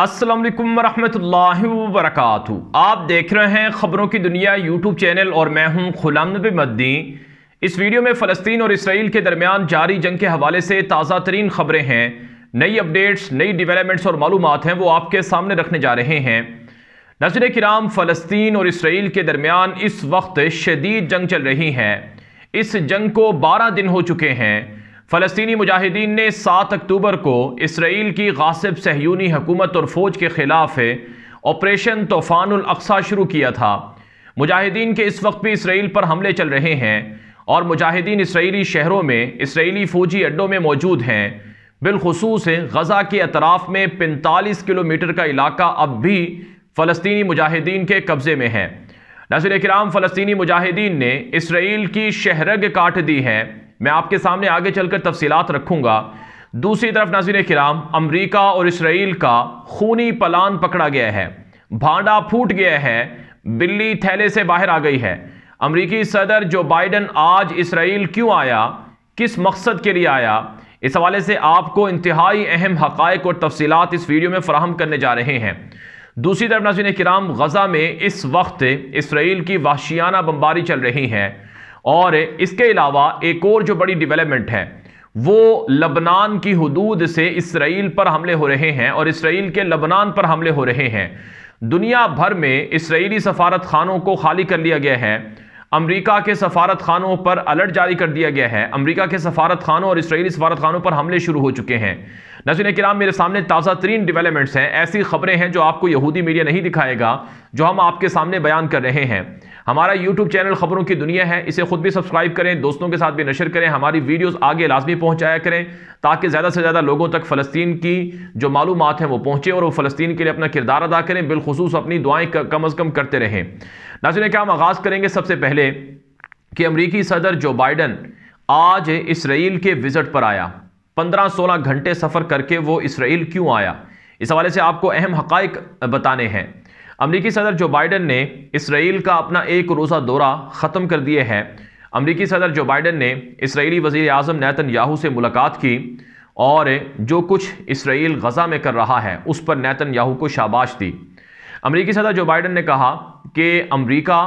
असलम वालेकुम वरहमतुल्लाहि आप देख रहे हैं ख़बरों की दुनिया यूट्यूब चैनल और मैं हूं खुलाम नबी मद्दी इस वीडियो में फ़लस्तीन और इसराइल के दरमियान जारी जंग के हवाले से ताज़ा तरीन ख़बरें हैं नई अपडेट्स नई डिवेलपमेंट्स और मालूम हैं वो आपके सामने रखने जा रहे हैं नजर कराम फ़लस्तीन और इसराइल के दरमियान इस वक्त शदीद जंग चल रही है इस जंग को बारह दिन हो चुके हैं फ़लस्तनी मुजाहिदीन ने सात अक्टूबर को इसराइल की गासिब सहयूनी हकूमत और फ़ौज के ख़िलाफ़ ऑपरेशन तूफ़ानसा शुरू किया था मुजाहिदीन के इस वक्त भी इसराइल पर हमले चल रहे हैं और मुजाहिदीन इसराइली शहरों में इसराइली फ़ौजी अड्डों में मौजूद हैं बिलखसूस गज़ा के अतराफ़ में पैंतालीस किलोमीटर का इलाका अब भी फ़लस्तनी मुजाहिदीन के कब्ज़े में है नजर कराम फ़लस्तनी मुजाहिदीन ने इसराइल की शहरग काट दी है मैं आपके सामने आगे चलकर तफसीत रखूंगा दूसरी तरफ नाजिन कराम अमरीका और इसराइल का खूनी पलान पकड़ा गया है भांडा फूट गया है बिल्ली थैले से बाहर आ गई है अमरीकी सदर जो बाइडन आज इसराइल क्यों आया किस मकसद के लिए आया इस हवाले से आपको इंतहाई अहम हक़ और तफसीत इस वीडियो में फ़राहम करने जा रहे हैं दूसरी तरफ नाजिन कराम गजा में इस वक्त इसराइल की वाशियाना बम्बारी चल रही है और इसके अलावा एक और जो बड़ी डेवलपमेंट है वो लबनान की हदूद से इसराइल पर हमले हो रहे हैं और इसराइल के लबनान पर हमले हो रहे हैं दुनिया भर में इसराइली सफारत खानों को खाली कर लिया गया है अमरीका के सफारत खानों पर अलर्ट जारी कर दिया गया है अमरीका के सफारत खानों और इसराइली सफारत खानों पर हमले शुरू हो चुके हैं नजर कराम मेरे सामने ताज़ा तरीन डिवेलपमेंट्स हैं ऐसी खबरें हैं जो आपको यहूदी मीडिया नहीं दिखाएगा जो हम आपके सामने बयान कर रहे हैं हमारा यूट्यूब चैनल खबरों की दुनिया है इसे खुद भी सब्सक्राइब करें दोस्तों के साथ भी नशर करें हमारी वीडियोस आगे लाजमी पहुंचाया करें ताकि ज़्यादा से ज़्यादा लोगों तक फ़लस्तीन की जो मालूम हैं वो पहुँचें और वो फ़लस्तीन के लिए अपना किरदार अदा करें बिलखसूस अपनी दुआएँ कम अज़ कम करते रहें नाजिन क्या हम आगाज़ करेंगे सबसे पहले कि अमरीकी सदर जो बाइडन आज इसराइल के विज़ट पर आया पंद्रह सोलह घंटे सफ़र करके वो इसराइल क्यों आया इस हवाले से आपको अहम हक़ बताने हैं अमरीकी सदर जो बाइडन ने इसराइल का अपना एक रोज़ा दौरा ख़त्म कर दिए है अमरीकी सदर जो बाइडन ने इसराइली वज़ी अजम नैतन याहू से मुलाकात की और जो कुछ इसराइल गज़ा में कर रहा है उस पर नैतन याहू को शाबाश दी अमरीकी सदर जो बाइडन ने कहा कि अमरीका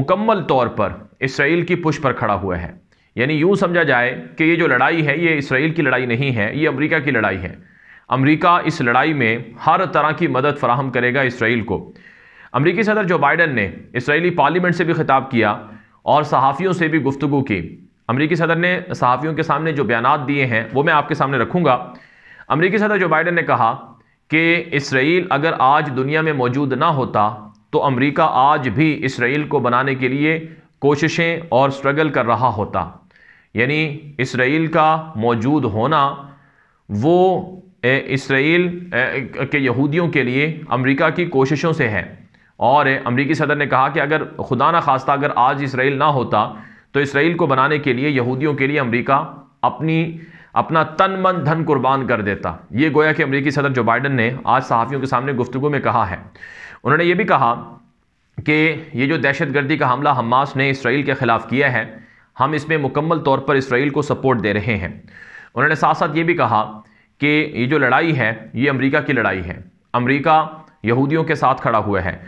मुकम्मल तौर पर इसराइल की पुष पर खड़ा हुआ है यानी यूँ समझा जाए कि ये जो लड़ाई है ये इसराइल की लड़ाई नहीं है ये अमरीका की लड़ाई है अमरीका इस लड़ाई में हर तरह की मदद फराहम करेगा इसराइल को अमरीकी सदर जो बाइडन ने इसराइली पार्लियामेंट से भी खिताब किया और सहाफ़ियों से भी गुफ्तु की अमरीकी सदर ने सहाफ़ियों के सामने जो बयान दिए हैं वो मैं आपके सामने रखूँगा अमरीकी सदर जो बाइडन ने कहा कि इसराइल अगर आज दुनिया में मौजूद ना होता तो अमरीका आज भी इसराइल को बनाने के लिए कोशिशें और स्ट्रगल कर रहा होता यानी इसराइल का मौजूद होना वो इसराइल के यहूदियों के लिए अमेरिका की कोशिशों से है और अमेरिकी सदर ने कहा कि अगर खुदा ना खास्ता अगर आज इसराइल ना होता तो इसराइल को बनाने के लिए यहूदियों के लिए अमेरिका अपनी अपना तन मन धन कुर्बान कर देता ये गोया कि अमेरिकी सदर जो बाइडन ने आज सहाफ़ियों के सामने गुफ्तु में कहा है उन्होंने ये भी कहा कि ये जो दहशत गर्दी का हमला हमास ने इसराइल के ख़िलाफ़ किया है हम इसमें मुकम्मल तौर पर इसराइल को सपोर्ट दे रहे हैं उन्होंने साथ साथ ये भी कहा कि ये जो लड़ाई है ये अमेरिका की लड़ाई है अमेरिका यहूदियों के साथ खड़ा हुआ है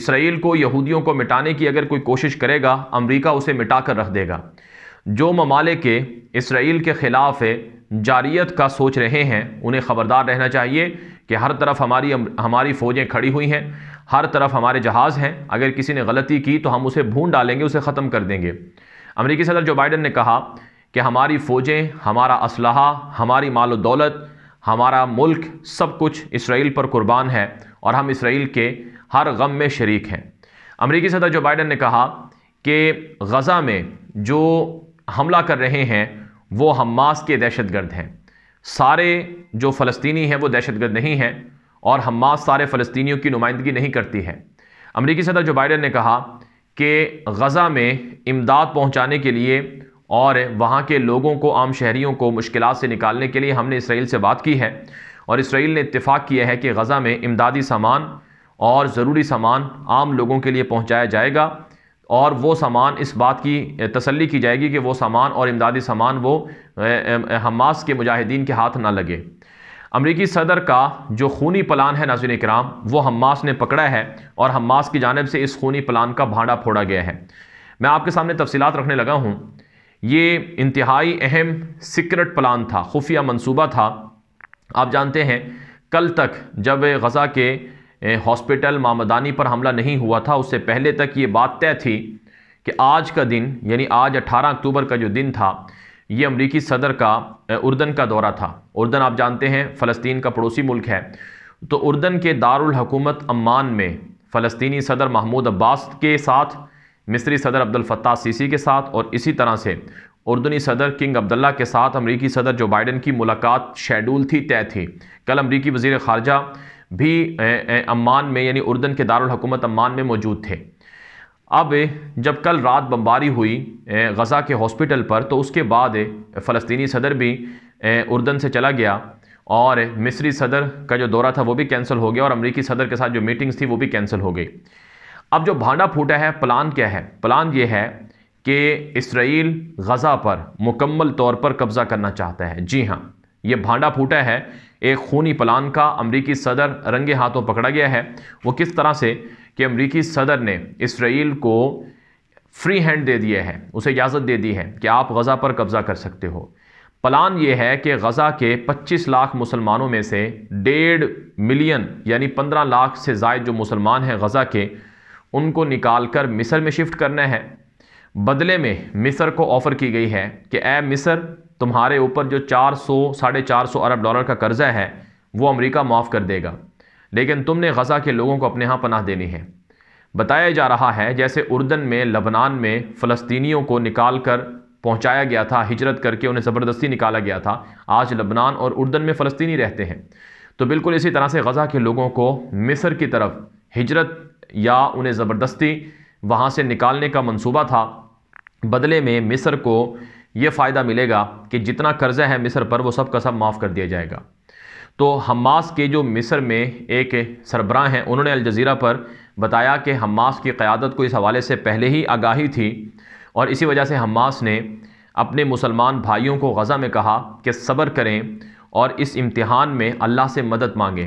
इसराइल को यहूदियों को मिटाने की अगर कोई कोशिश करेगा अमेरिका उसे मिटा कर रख देगा जो ममालिक इसराइल के ख़िलाफ़ जारियत का सोच रहे हैं उन्हें ख़बरदार रहना चाहिए कि हर तरफ हमारी हमारी फ़ौजें खड़ी हुई हैं हर तरफ हमारे जहाज़ हैं अगर किसी ने गलती की तो हम उसे भून डालेंगे उसे ख़त्म कर देंगे अमरीकी सदर जो बाइडन ने कहा कि हमारी फ़ौजें हमारा असलहा हमारी माल दौलत हमारा मुल्क सब कुछ इसराइल पर कुर्बान है और हम इसराइल के हर गम में शरीक हैं अमरीकी सदर जो बाइडन ने कहा कि गज़ा में जो हमला कर रहे हैं वो हमास के दहशत गर्द हैं सारे जो फ़लस्तनी हैं वो दहशत गर्द नहीं हैं और हमास सारे फ़लस्तियों की नुमाइंदगी नहीं करती है अमरीकी सदर जो बाइडन ने कहा कि गज़ा में इमदाद पहुँचाने के लिए और वहाँ के लोगों को आम शहरीों को मुश्किल से निकालने के लिए हमने इसराइल से बात की है और इसराइल ने इतफ़ाक़ किया है कि गज़ा में इमदादी सामान और ज़रूरी सामान आम लोगों के लिए पहुँचाया जाएगा और वो सामान इस बात की तसल्ली की जाएगी कि वो सामान और इमदादी सामान वो हमास के मुजाहिदीन के हाथ ना लगे अमरीकी सदर का जो खूनी प्लान है नाजिन कराम वो हमास ने पकड़ा है और हमास की जानब से इस खूनी प्लान का भांडा फोड़ा गया है मैं आपके सामने तफसीत रखने लगा हूँ ये इंतहाई अहम सिक्रेट प्लान था खुफिया मंसूबा था आप जानते हैं कल तक जब गज़ा के हॉस्पिटल मामदानी पर हमला नहीं हुआ था उससे पहले तक ये बात तय थी कि आज का दिन यानी आज 18 अक्टूबर का जो दिन था ये अमरीकी सदर का उर्दन का दौरा था उर्दन आप जानते हैं फ़लस्तीन का पड़ोसी मुल्क है तो उर्दन के दारुल हकूमत अम्मान में फ़लस्तीनी सदर महमूद अब्बास के साथ मिस्री सदर अब्दुल फत्ताह सीसी के साथ और इसी तरह से उर्दनी सदर किंग अब्दुल्ला के साथ अमरीकी सदर जो बाइडन की मुलाकात शेड्यूल थी तय थी कल अमरीकी वजीर खारजा भी अम्मान में यानी उर्दन के दारकूमत अम्मान में मौजूद थे अब जब कल रात बमबारी हुई गज़ा के हॉस्पिटल पर तो उसके बाद फ़लस्तनी सदर भी उर्दन से चला गया और मिस्री सदर का जो दौरा था वो भी कैंसिल हो गया और अमरीकी सदर के साथ जो मीटिंग्स थी वो भी कैंसिल हो गई अब जो भांडा फूटा है प्लान क्या है प्लान ये है कि इसराइल गज़ा पर मुकम्मल तौर पर कब्ज़ा करना चाहता है जी हाँ ये भांडा फूटा है एक खूनी प्लान का अमरीकी सदर रंगे हाथों पकड़ा गया है वो किस तरह से कि अमरीकी सदर ने इसराइल को फ्री हैंड दे दिया है उसे इजाज़त दे दी है कि आप गज़ा पर कब्ज़ा कर सकते हो प्लान ये है कि गज़ा के 25 लाख मुसलमानों में से डेढ़ मिलियन यानी 15 लाख से जायद जो मुसलमान हैं गज़ा के उनको निकाल कर मिस्र में शिफ्ट करना है बदले में मिस्र को ऑफ़र की गई है कि ए मिस्र तुम्हारे ऊपर जो चार सौ साढ़े चार सौ अरब डॉलर का कर्ज़ा है वो अमेरिका माफ़ कर देगा लेकिन तुमने गज़ा के लोगों को अपने यहाँ पनाह देनी है बताया जा रहा है जैसे उर्दन में लबनान में फ़लस्तीनियों को निकाल कर पहुँचाया गया था हिजरत करके उन्हें ज़बरदस्ती निकाला गया था आज लबनान और उर्दन में फ़लस्तीनी रहते हैं तो बिल्कुल इसी तरह से गज़ा के लोगों को मिस्र की तरफ हिजरत या उन्हें ज़बरदस्ती वहाँ से निकालने का मंसूबा था बदले में मिस्र को ये फ़ायदा मिलेगा कि जितना कर्ज़ा है मिस्र पर वो सब का सब माफ़ कर दिया जाएगा तो हमास के जो मिस्र में एक सरबरा हैं उन्होंने अलज़ीरा पर बताया कि हमास की क़्यादत को इस हवाले से पहले ही आगाही थी और इसी वजह से हमास ने अपने मुसलमान भाइयों को गज़ा में कहा कि सब्र करें और इस इम्तिहान में अल्लाह से मदद मांगें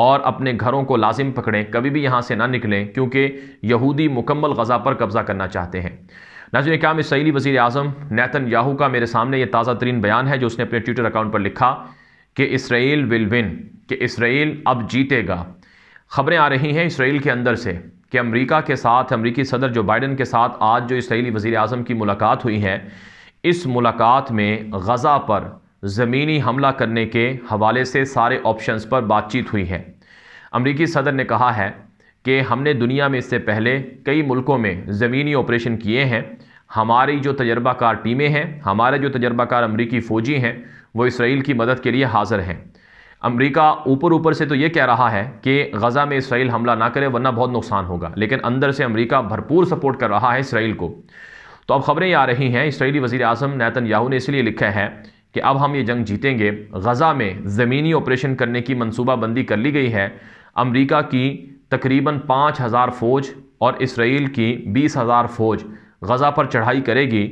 और अपने घरों को लाजिम पकड़ें कभी भी यहाँ से ना निकलें क्योंकि यहूदी मुकम्मल गज़ा पर कब्ज़ा करना चाहते हैं नाजर क्या इसराइली वज़ी अजम नैतन याहू का मेरे सामने ये ताज़ा तरीन बयान है जो उसने अपने ट्विटर अकाउंट पर लिखा कि इसराइल विल विन कि इसराइल अब जीतेगा खबरें आ रही हैं इसराइल के अंदर से कि अमरीका के साथ अमरीकी सदर जो बाइडन के साथ आज जो इसराइली वज़ी अजम की मुलाकात हुई है इस मुलाकात में गज़ा पर ज़मीनी हमला करने के हवाले से सारे ऑप्शंस पर बातचीत हुई है अमरीकी सदर ने कहा है कि हमने दुनिया में इससे पहले कई मुल्कों में ज़मीनी ऑपरेशन किए हैं हमारी जो तजर्बाकार टीमें हैं हमारे जो तजर्बाकार अमरीकी फ़ौजी हैं वो इसराइल की मदद के लिए हाज़िर हैं अमेरिका ऊपर ऊपर से तो ये कह रहा है कि गज़ा में इसराइल हमला ना करे वरना बहुत नुकसान होगा लेकिन अंदर से अमेरिका भरपूर सपोर्ट कर रहा है इसराइल को तो अब खबरें आ रही हैं इसराइली वज़ी अजम नैतन याहू ने इसलिए लिखा है कि अब हम ये जंग जीतेंगे गज़ा में ज़मीनी ऑपरेशन करने की मनसूबाबंदी कर ली गई है अमरीका की तकरीबन पाँच हज़ार फ़ौज और इसराइल की बीस हज़ार फ़ौज गज़ा पर चढ़ाई करेगी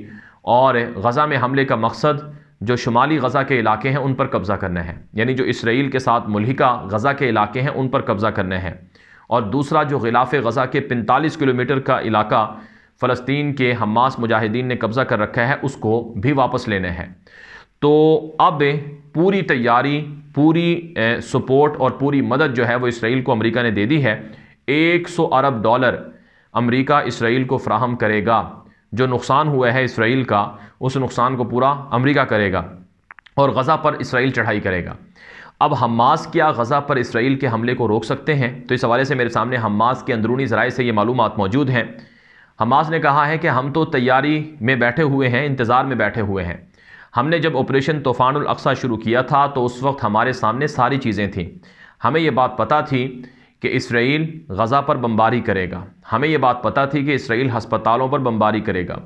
और गज़ा में हमले का मकसद जो शुमाली गज़ा के इलाके हैं उन पर कब्ज़ा करना है यानी जो इसराइल के साथ मुलिका गज़ा के इलाके हैं उन पर कब्ज़ा करना है और दूसरा जो गिलाफ गज़ा के पैंतालीस किलोमीटर का इलाका फ़लस्तीन के हमास मुजाहिदीन ने कब्ज़ा कर रखा है उसको भी वापस लेना है तो अब पूरी तैयारी पूरी सपोर्ट और पूरी मदद जो है वो इसराइल को अमेरिका ने दे दी है 100 अरब डॉलर अमेरिका इसराइल को फ्राहम करेगा जो नुकसान हुआ है इसराइल का उस नुकसान को पूरा अमेरिका करेगा और गज़ा पर इसराइल चढ़ाई करेगा अब हमास क्या गज़ा पर इसराइल के हमले को रोक सकते हैं तो इस हवाले से मेरे सामने हमास के अंदरूनी ज़राए से ये मालूम मौजूद हैं हमास ने कहा है कि हम तो तैयारी में बैठे हुए हैं इंतज़ार में बैठे हुए हैं हमने जब ऑपरेशन तूफ़ान अक्सा शुरू किया था तो उस वक्त हमारे सामने सारी चीज़ें थीं हमें यह बात पता थी कि इसराइल गज़ा पर बमबारी करेगा हमें यह बात पता थी कि इसराइल हस्पतालों पर बमबारी करेगा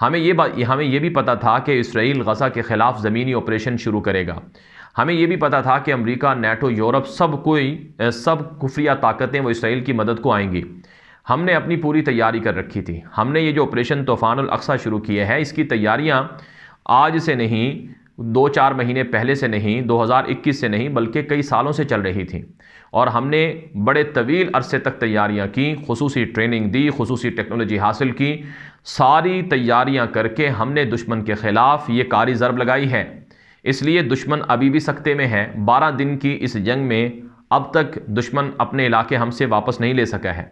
हमें ये बात हमें ये भी पता था कि इसराइल गज़ा के ख़िलाफ़ ज़मीनी ऑपरेशन शुरू करेगा हमें ये भी पता था कि अमेरिका नेटो यूरोप सब कोई सब खुफिया ताकतें वो इसराइल की मदद को आएंगी हमने अपनी पूरी तैयारी कर रखी थी हमने ये जो ऑपरेशन तूफ़ान अक्सा शुरू किए हैं इसकी तैयारियाँ आज से नहीं दो चार महीने पहले से नहीं 2021 से नहीं बल्कि कई सालों से चल रही थी और हमने बड़े तवील अरसे तक तैयारियां की खसूस ट्रेनिंग दी खसूस टेक्नोलॉजी हासिल की सारी तैयारियां करके हमने दुश्मन के ख़िलाफ़ ये कारी ज़रब लगाई है इसलिए दुश्मन अभी भी सकते में है बारह दिन की इस जंग में अब तक दुश्मन अपने इलाके हमसे वापस नहीं ले सका है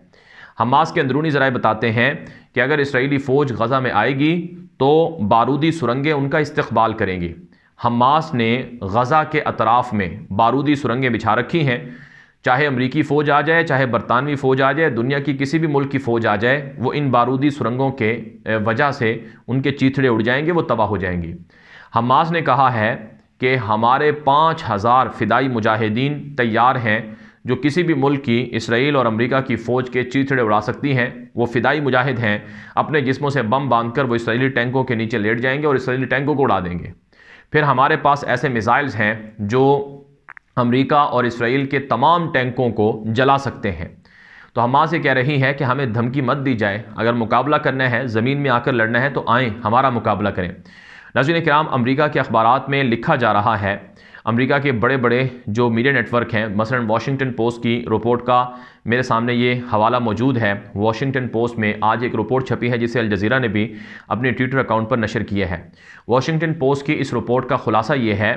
हमास के अंदरूनी ज़राए बताते हैं कि अगर इसराइली फ़ौज गज़ा में आएगी तो बारूदी सुरंगें उनका इस्तबाल करेंगी हमास ने गज़ा के अतराफ़ में बारूदी सुरंगें बिछा रखी हैं चाहे अमरीकी फ़ौज आ जाए चाहे बरतानवी फ़ौज आ जाए दुनिया की किसी भी मुल्क की फ़ौज आ जाए वो इन बारूदी सुरंगों के वजह से उनके चीथड़े उड़ जाएंगे वो तबाह हो जाएंगी हमास ने कहा है कि हमारे पाँच हज़ार फ़िदाई मुजाहिदीन तैयार हैं जो किसी भी मुल्क की इसराइल और अमेरिका की फ़ौज के चीथड़े उड़ा सकती हैं वो फ़िदाई मुजाहिद हैं अपने जिस्मों से बम बांधकर वो इसराइली टैंकों के नीचे लेट जाएंगे और इसराइली टैंकों को उड़ा देंगे फिर हमारे पास ऐसे मिज़ाइल्स हैं जो अमेरिका और इसराइल के तमाम टैंकों को जला सकते हैं तो हमास ये कह रही है कि हमें धमकी मत दी जाए अगर मुकाबला करना है ज़मीन में आकर लड़ना है तो आएँ हमारा मुकाबला करें नजर कराम अमरीका के अखबार में लिखा जा रहा है अमेरिका के बड़े बड़े जो मीडिया नेटवर्क हैं मसलन वाशिंगटन पोस्ट की रिपोर्ट का मेरे सामने ये हवाला मौजूद है वाशिंगटन पोस्ट में आज एक रिपोर्ट छपी है जिसे अलज़ीरा ने भी अपने ट्विटर अकाउंट पर नशर किया है वाशिंगटन पोस्ट की इस रिपोर्ट का खुलासा ये है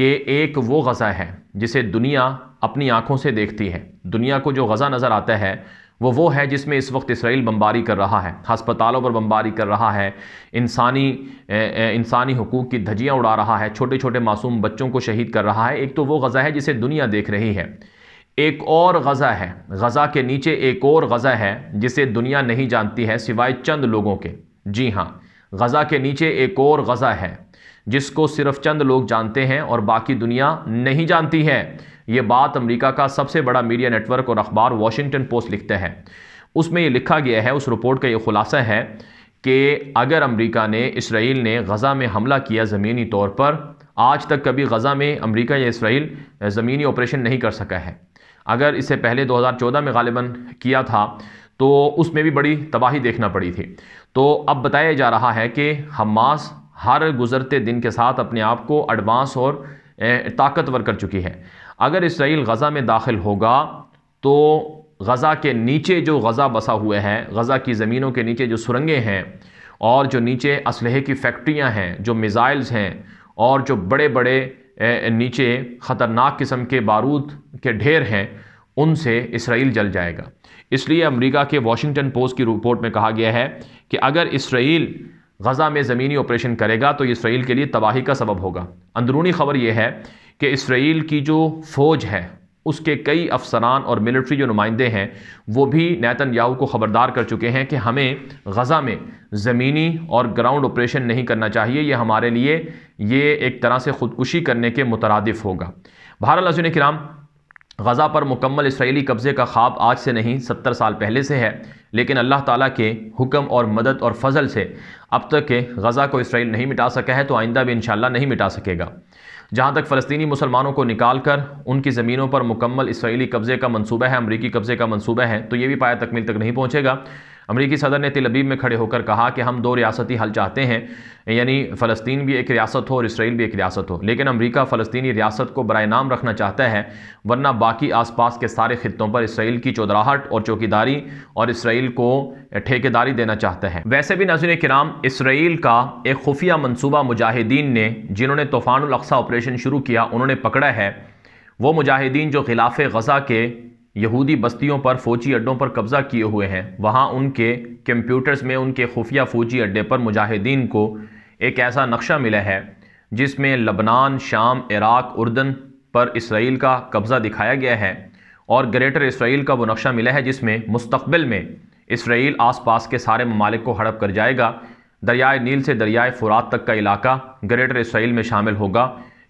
कि एक वो गज़ा है जिसे दुनिया अपनी आँखों से देखती है दुनिया को जो गज़ा नज़र आता है वो वो है जिसमें इस वक्त इसराइल बमबारी कर रहा है हस्पतालों पर बमबारी कर रहा है इंसानी इंसानी हकूक़ की धजियाँ उड़ा रहा है छोटे छोटे मासूम बच्चों को शहीद कर रहा है एक तो वो गज़ा है जिसे दुनिया देख रही है एक और गज़ा है गज़ा के नीचे एक और गज़ा है जिसे दुनिया नहीं जानती है सिवाय चंद लोगों के जी हाँ गज़ा के नीचे एक और गज़ा है जिसको सिर्फ चंद लोग जानते हैं और बाकी दुनिया नहीं जानती है ये बात अमेरिका का सबसे बड़ा मीडिया नेटवर्क और अखबार वाशिंगटन पोस्ट लिखते हैं उसमें ये लिखा गया है उस रिपोर्ट का ये खुलासा है कि अगर अमेरिका ने इसराइल ने गज़ा में हमला किया ज़मीनी तौर पर आज तक कभी गज़ा में अमेरिका या इसराइल ज़मीनी ऑपरेशन नहीं कर सका है अगर इससे पहले 2014 में गालिबा किया था तो उसमें भी बड़ी तबाही देखना पड़ी थी तो अब बताया जा रहा है कि हमास हर गुज़रते दिन के साथ अपने आप को एडवांस और ताकतवर कर चुकी है अगर इसराइल गज़ा में दाखिल होगा तो गज़ा के नीचे जो गज़ा बसा हुए हैं गज़ा की ज़मीनों के नीचे जो सुरंगें हैं और जो नीचे इसलहे की फैक्ट्रियाँ हैं जो मिज़ाइल्स हैं और जो बड़े बड़े नीचे ख़तरनाक किस्म के बारूद के ढेर हैं उनसे इसराइल जल जाएगा इसलिए अमेरिका के वाशिंगटन पोस्ट की रिपोर्ट में कहा गया है कि अगर इसराइल गज़ा में ज़मीनी ऑपरेशन करेगा तो इसराइल के लिए तबाही का सबब होगा अंदरूनी खबर यह है कि इसराइल की जो फ़ौज है उसके कई अफसरान और मिलिट्री जो नुमाइंदे हैं वो भी नैतन याहू को ख़बरदार कर चुके हैं कि हमें गज़ा में ज़मीनी और ग्राउंड ऑपरेशन नहीं करना चाहिए ये हमारे लिए ये एक तरह से ख़ुदकुशी करने के मुतरदफ होगा बहर अजुन कराम गज़ा पर मुकम्मल इसराइली कब्ज़े का ख्वाब आज से नहीं सत्तर साल पहले से है लेकिन अल्लाह ताला के हुक्म और मदद और फजल से अब तक के गज़ा को इसराइल नहीं मिटा सका है तो आइंदा भी इन नहीं मिटा सकेगा जहाँ तक फ़लस्तनी मुसलमानों को निकाल कर उनकी ज़मीनों पर मुकम्मल इसराइली कब्ज़े का मनसूबा है अमरीकी कब्ज़े का मनसूबा है तो ये भी पाया तकमील तक नहीं पहुँचेगा अमरीकी सदर ने तिलबीब में खड़े होकर कहा कि हम दो रियासती हल चाहते हैं यानी फ़लस्तीन भी एक रियासत हो और इसराइल भी एक रियासत हो लेकिन अमरीका फ़लस्तनी रियासत को बर नाम रखना चाहता है वरना बाकी आसपास के सारे खत्ों पर इसराइल की चौधराहट और चौकीदारी और इसराइल को ठेकेदारी देना चाहता है वैसे भी नजर कराम इसराइल का एक खुफिया मनसूबा मुजाहिदीन ने जिन्होंने तूफ़ान अक्सा ऑपरेशन शुरू किया उन्होंने पकड़ा है वो मुजाहिदीन जो खिलाफ गज़ा के यहूदी बस्तियों पर फौजी अड्डों पर कब्जा किए हुए हैं वहाँ उनके कंप्यूटर्स में उनके खुफिया फौजी अड्डे पर मुजाहिदीन को एक ऐसा नक्शा मिला है जिसमें लबनान शाम इराक उर्दन पर इसराइल का कब्ज़ा दिखाया गया है और ग्रेटर इसराइल का वो नक्शा मिला है जिसमें मुस्तबिल में इसराइल आसपास के सारे ममालिक को हड़प कर जाएगा दरियाए नील से दरियाए फुरात तक का इलाका ग्रेटर इसराइल में शामिल होगा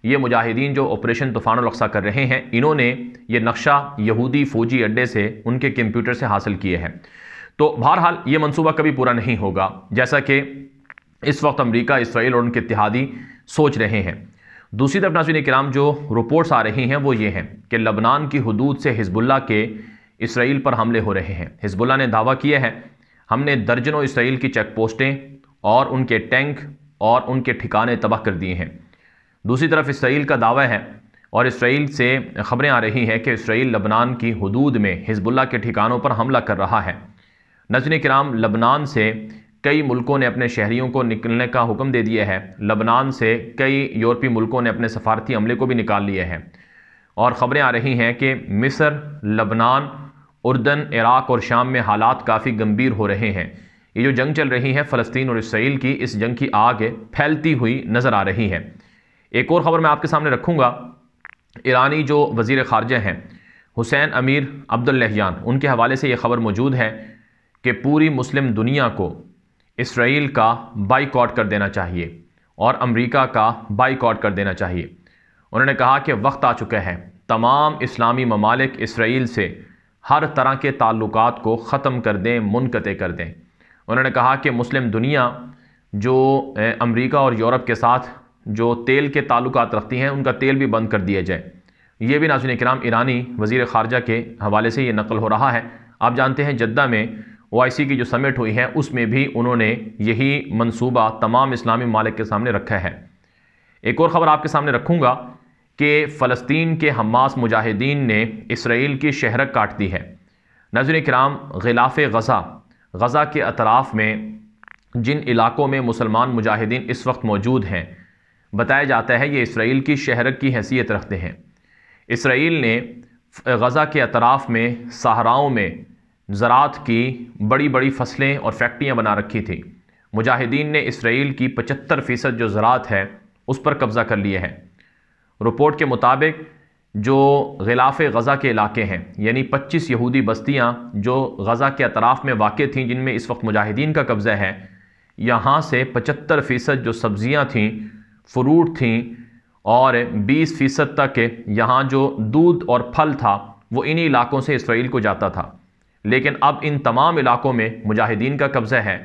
ये मुजाहिदीन जो ऑपरेशन तूफ़ान अक्सा कर रहे हैं इन्होंने ये नक्शा यहूदी फ़ौजी अड्डे से उनके कंप्यूटर से हासिल किए हैं तो बहरहाल ये मनसूबा कभी पूरा नहीं होगा जैसा कि इस वक्त अमरीका इसराइल और उनके इतिहादी सोच रहे हैं दूसरी तरफ नाजीन कराम जो रिपोर्ट्स आ रही हैं वो ये हैं कि लबनान की हदूद से हिजबुल्ला के इसराइल पर हमले हो रहे हैं हिजबुल्ला ने दावा किया है हमने दर्जनों इसराइल की चेक पोस्टें और उनके टैंक और उनके ठिकाने तबाह कर दिए हैं दूसरी तरफ इसराइल का दावा है और इसराइल से ख़बरें आ रही हैं कि इसराइल लबनान की हदूद में हिजबुल्ला के ठिकानों पर हमला कर रहा है नजर कराम लबनान से कई मुल्कों ने अपने शहरीों को निकलने का हुक्म दे दिया है लबनान से कई यूरोपीय मुल्कों ने अपने सफारती अमले को भी निकाल लिए हैं और ख़बरें आ रही हैं कि मिस्र लबनान उर्दन इराक़ और शाम में हालात काफ़ी गंभीर हो रहे हैं ये जो जंग चल रही है फ़लस्तीन और इसराइल की इस जंग की आग फैलती हुई नज़र आ रही है एक और ख़बर मैं आपके सामने रखूँगा ईरानी जो वज़ी ख़ारजा हैं हुसैन अमीर अब्दुल्लहयान उनके हवाले से ये ख़बर मौजूद है कि पूरी मुस्लिम दुनिया को इसराइल का बाइकआउट कर देना चाहिए और अमरीका का बाइकआउट कर देना चाहिए उन्होंने कहा कि वक्त आ चुका है तमाम इस्लामी ममालिक इसराइल से हर तरह के ताल्लुक को ख़त्म कर दें मुनक़ कर दें उन्होंने कहा कि मुस्लिम दुनिया जो अमेरिका और यूरोप के साथ जो तेल के ताल्लुक रखती हैं उनका तेल भी बंद कर दिया जाए ये भी नाजिन कराम ईरानी वज़ी ख़ारजा के हवाले से ये नकल हो रहा है आप जानते हैं जद्दा में ओ की जो समिट हुई है उसमें भी उन्होंने यही मनसूबा तमाम इस्लामी मालिक के सामने रखा है एक और ख़बर आपके सामने रखूँगा कि फ़लस्तीन के हमास मुजाहिदीन ने इसराइल की शहरक काट दी है नजर कराम गिलाफ गज़ा गज़ा के अतराफ़ में जिन इलाकों में मुसलमान मुजाहिदीन इस वक्त मौजूद हैं बताया जाता है ये इसराइल की शहर की हैसियत रखते हैं इसराइल ने गज़ा के अतराफ़ में सहाराओं में ज़रात की बड़ी बड़ी फसलें और फैक्ट्रियाँ बना रखी थी मुजाहिदीन ने इसराइल की पचहत्तर फ़ीसद जो ज़रात है उस पर कब्ज़ा कर लिए हैं रिपोर्ट के मुताबिक जो गिलाफ गज़ा के इलाके हैं यानी पच्चीस यहूदी बस्तियाँ जो गज़ा के अतराफ़ में वाक़ थीं जिनमें इस वक्त मुजाहिदीन का कब्ज़ा है यहाँ से पचहत्तर फ़ीसद जो सब्ज़ियाँ थीं फ्रूट थी और 20 फ़ीसद तक यहाँ जो दूध और फल था वो इन्हीं इलाकों से इसराइल को जाता था लेकिन अब इन तमाम इलाकों में मुजाहिदीन का कब्ज़ा है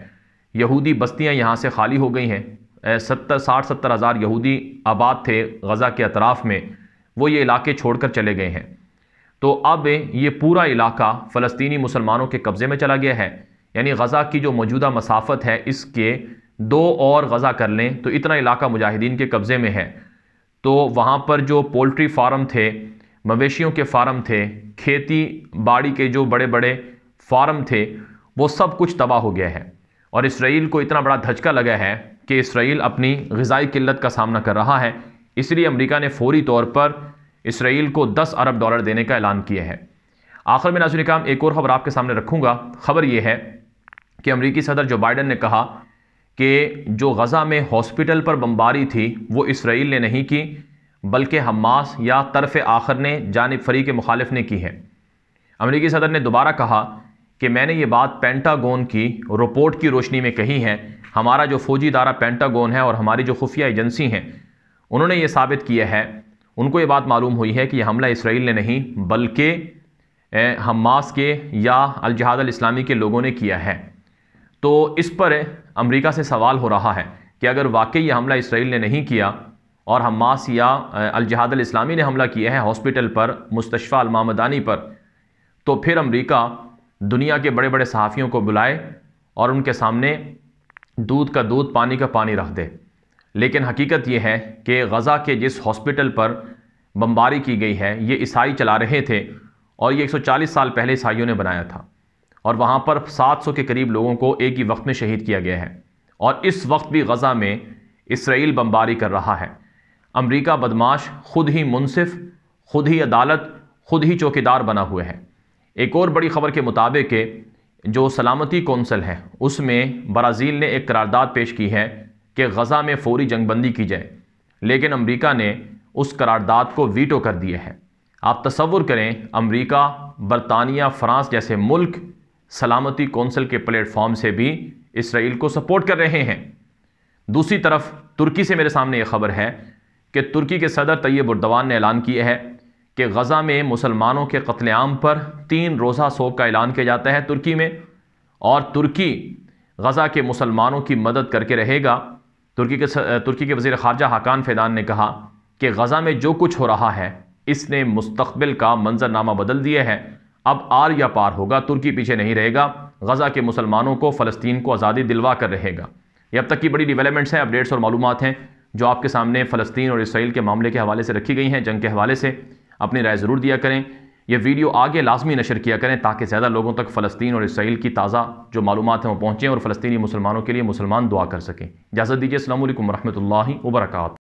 यहूदी बस्तियाँ यहाँ से खाली हो गई हैं सत्तर साठ सत्तर हज़ार यहूदी आबाद थे गज़ा के अतराफ़ में वो ये इलाके छोड़कर चले गए हैं तो अब ये पूरा इलाका फ़लस्तनी मुसलमानों के कब्ज़े में चला गया है यानी गज़ा की जो मौजूदा मसाफत है इसके दो और गज़ा कर लें तो इतना इलाका मुजाहिदीन के कब्ज़े में है तो वहाँ पर जो पोल्ट्री फार्म थे मवेशियों के फार्म थे खेती बाड़ी के जो बड़े बड़े फार्म थे वो सब कुछ तबाह हो गया है और इसराइल को इतना बड़ा धचका लगा है कि इसराइल अपनी गज़ाई किल्लत का सामना कर रहा है इसलिए अमेरिका ने फौरी तौर पर इसराइल को 10 अरब डॉलर देने का ऐलान किया है आखिर में नाजुन काम एक और खबर आपके सामने रखूँगा खबर यह है कि अमरीकी सदर जो बाइडन ने कहा कि जो गज़ा में हॉस्पिटल पर बमबारी थी वो इसराइल ने नहीं की बल्कि हमास या तरफ आखिर ने जानब फरी के मुखालफ ने की है अमरीकी सदर ने दोबारा कहा कि मैंने ये बात पेंटागोन की रिपोर्ट की रोशनी में कही है हमारा जो फौजी इदारा पेंटागोन है और हमारी जो खुफिया एजेंसी हैं उन्होंने ये साबित किया है उनको ये बात मालूम हुई है कि यह हमला इसराइल ने नहीं बल्कि हमास के या अलजहाद इस्लामी के लोगों ने किया है तो इस पर अमेरिका से सवाल हो रहा है कि अगर वाकई यह हमला इसराइल ने नहीं किया और हमास या अलजहाद इस्लामी ने हमला किया है हॉस्पिटल पर मुस्तफ़ा अलमामदानी पर तो फिर अमेरिका दुनिया के बड़े बड़े सहाफ़ियों को बुलाए और उनके सामने दूध का दूध पानी का पानी रख दे लेकिन हकीकत यह है कि गज़ा के जिस हॉस्पिटल पर बमबारी की गई है ये ईसाई चला रहे थे और ये 140 साल पहले ईसाइयों ने बनाया था और वहाँ पर 700 के करीब लोगों को एक ही वक्त में शहीद किया गया है और इस वक्त भी गज़ा में इसराइल बमबारी कर रहा है अमरीका बदमाश खुद ही मुनसिफ खुद ही अदालत खुद ही चौकीदार बना हुए है एक और बड़ी खबर के मुताबिक जो सलामती कौंसल है उसमें ब्राज़ील ने एक करारदाद पेश की है कि गज़ा में फौरी जंगबंदी की जाए लेकिन अमरीका ने उस करारदाद को वीटो कर दिया है आप तस्वुर करें अमरीका बरतानिया फ्रांस जैसे मुल्क सलामती कौंसिल के प्लेटफॉर्म से भी इसराइल को सपोर्ट कर रहे हैं दूसरी तरफ तुर्की से मेरे सामने यह खबर है कि तुर्की के सदर तैयब उर्दवान ने ऐलान किया है कि गज़ा में मुसलमानों के कत्लेआम पर तीन रोज़ा सोग का ऐलान किया जाता है तुर्की में और तुर्की गज़ा के मुसलमानों की मदद करके रहेगा तुर्की के तुर्की के वजीर खारजा हाकान फैदान ने कहा कि गज़ा में जो कुछ हो रहा है इसने मुस्तबिल का मंजरनामा बदल दिया है अब आर या पार होगा तुर्की पीछे नहीं रहेगा गज़ा के मुसलमानों को फ़लस्तीन को आज़ादी दिलवा कर रहेगा ये अब तक की बड़ी डिवेलपमेंट्स हैं अपडेट्स और मालूम हैं जो आपके सामने फ़लस्तीन और इसराइल के मामले के हवाले से रखी गई हैं जंग के हवाले से अपनी राय ज़रूर दिया करें यह वीडियो आगे लाजमी नशर किया करें ताकि ज़्यादा लोगों तक फ़लस्तीन और इसराइल की ताज़ा जो मालूम हैं वो पहुँचें और फ़लस्तीनी मुसलमानों के लिए मुसलमान दुआ कर सकें इजाज़त दीजिए असल वरहमल वर्का